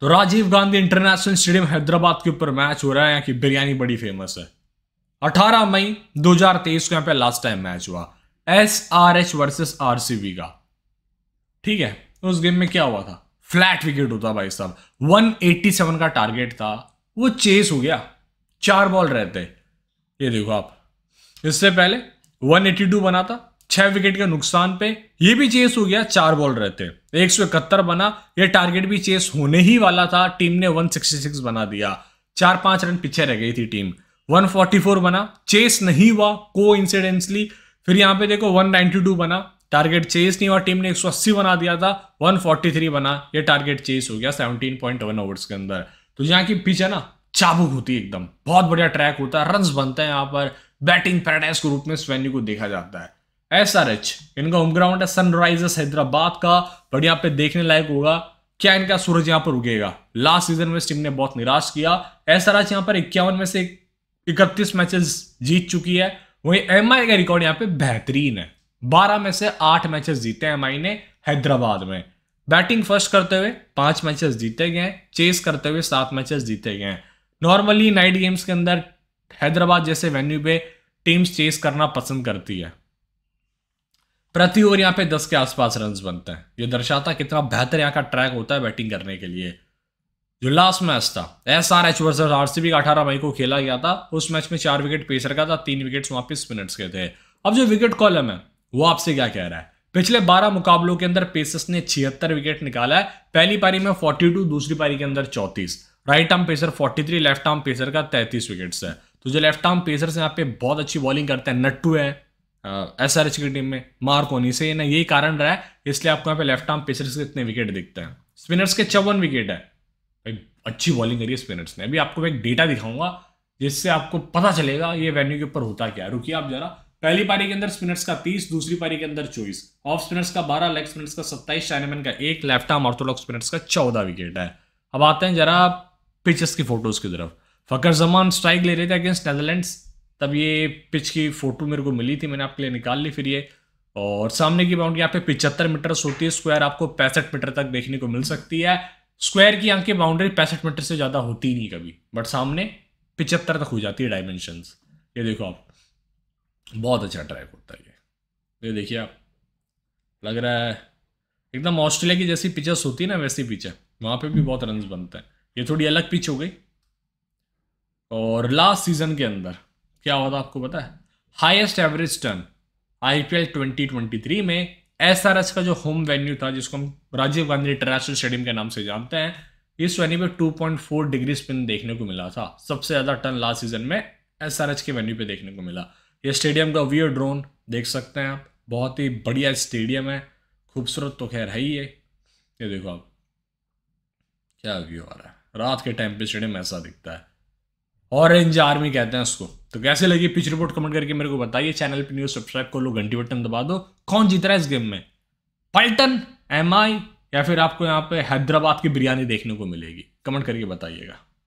तो Rajiv Gandhi international stadium Hyderabad के ऊपर मैच हो रहा है यहाँ की बिरयानी बड़ी फेमस है 18 मई 2023 को यहाँ पे लास्ट टाइम मैच हुआ S R H versus R का ठीक है उस गेम में क्या हुआ था फ्लैट विकेट होता भाई साहब 187 का टारगेट था वो चेस हो गया चार बॉल रहते ये देखो आप इससे पहले 182 बना था छह विकेट के नुकसान पे ये भी चेस हो गया चार बॉल रहते एक सौ इकहत्तर बना ये टारगेट भी चेस होने ही वाला था टीम ने 166 बना दिया चार पांच रन पीछे रह गई थी टीम 144 बना चेस नहीं हुआ को इंसिडेंसली फिर यहाँ पे देखो 192 बना टारगेट चेस नहीं हुआ टीम ने 180 बना दिया था 143 बना ये टारगेट चेस हो गया 17.1 ओवर्स के अंदर तो यहाँ की पिच है ना चाबुक होती एकदम बहुत बढ़िया ट्रैक होता है रन बनते हैं यहाँ पर बैटिंग पैराडाइज के रूप में स्वेन्यू को देखा जाता है एस आर एच इनका होम ग्राउंड है सनराइजर्स हैदराबाद का बट यहाँ पे देखने लायक होगा क्या इनका सूरज यहाँ पर उगेगा लास्ट सीजन में इस टीम ने बहुत निराश किया एस आर एच यहाँ पर इक्यावन में से इकतीस मैचेस जीत चुकी है वही एम आई का रिकॉर्ड यहाँ पे बेहतरीन है बारह में से आठ मैचेस जीते हैं एम आई ने हैदराबाद में बैटिंग फर्स्ट करते हुए पांच मैचेस जीते गए हैं चेस करते हुए सात मैचेस जीते गए हैं नॉर्मली नाइट गेम्स के अंदर हैदराबाद जैसे वेन्यू पे टीम्स चेस करना पसंद करती है प्रति ओवर यहाँ पे दस के आसपास रन बनते हैं ये दर्शाता कितना बेहतर यहाँ का ट्रैक होता है बैटिंग करने के लिए जो लास्ट मैच था S R H versus R C B का अठारह मई को खेला गया था उस मैच में चार विकेट पेसर का था तीन विकेट्स वहां पे स्पिनर्स के थे अब जो विकेट कॉलम है वो आपसे क्या कह रहा है पिछले 12 मुकाबलों के अंदर पेसर्स ने छिहत्तर विकेट निकाला है पहली पारी में 42 दूसरी पारी के अंदर 34 right arm pacer 43 left arm pacer का 33 विकेट्स है तो जो लेफ्ट आर्म पेसर्स यहाँ पे बहुत अच्छी बॉलिंग करते हैं नट्टू है एस आर एच की टीम में मार्क होनी से ना यही कारण रहा है इसलिए आपको यहाँ पे लेफ्ट आर्म पेसर्स के इतने विकेट दिखते हैं स्पिनर्स के चौवन विकेट है भाई अच्छी बॉलिंग करी है स्पिनर्स ने अभी आपको मैं एक डेटा दिखाऊंगा जिससे आपको पता चलेगा ये वेन्यू के ऊपर होता क्या रुकिए आप जरा पहली पारी के अंदर स्पिनर्स का तीस दूसरी पारी के अंदर चौबीस ऑफ स्पिनर्स का बारह लेग स्पिनर्स का सत्ताईस चाइनामैन का एक लेफ्ट आर्म ऑर्थोडॉक्स स्पिनर्स का चौदह विकेट है अब आते हैं जरा पिचेस की फोटोज की तरफ फकर जमान स्ट्राइक ले रहे थे अगेंस्ट नेदरलैंड्स तब ये पिच की फ़ोटो मेरे को मिली थी मैंने आपके लिए निकाल ली फिर ये और सामने की बाउंड्री यहाँ पे पिचहत्तर मीटर्स होती है स्क्वायर आपको पैंसठ मीटर तक देखने को मिल सकती है स्क्वायर की यहाँ की बाउंड्री पैंसठ मीटर से ज़्यादा होती नहीं कभी बट सामने पिचहत्तर तक हो जाती है डायमेंशन ये देखो आप बहुत अच्छा ट्रैक होता है ये देखिए आप लग रहा है एकदम ऑस्ट्रेलिया की जैसी पिचर्स होती है ना वैसी पिच है वहाँ पे भी बहुत रन बनते हैं ये थोड़ी अलग पिच हो गई और लास्ट सीजन के अंदर क्या हुआ था आपको पता है हाईएस्ट एवरेज टर्न आईपीएल 2023 में एसआरएस का जो होम वेन्यू था जिसको हम राजीव गांधी इंटरनेशनल स्टेडियम के नाम से जानते हैं इस वेन्यू पे 2.4 डिग्री स्पिन देखने को मिला था सबसे ज़्यादा टर्न लास्ट सीजन में एसआरएच के वेन्यू पे देखने को मिला ये स्टेडियम का वियर ड्रोन देख सकते हैं आप बहुत ही बढ़िया स्टेडियम है खूबसूरत तो खैर है ही है ये देखो आप क्या व्यू आ रहा है रात के टाइम पे स्टेडियम ऐसा दिखता है ऑरेंज आर्मी कहते हैं उसको तो कैसे लगी पिच रिपोर्ट कमेंट करके मेरे को बताइए चैनल पर न्यूज सब्सक्राइब कर लो घंटी बटन दबा दो कौन जीत रहा है इस गेम में पल्टन एम या फिर आपको यहाँ पे हैदराबाद की बिरयानी देखने को मिलेगी कमेंट करके बताइएगा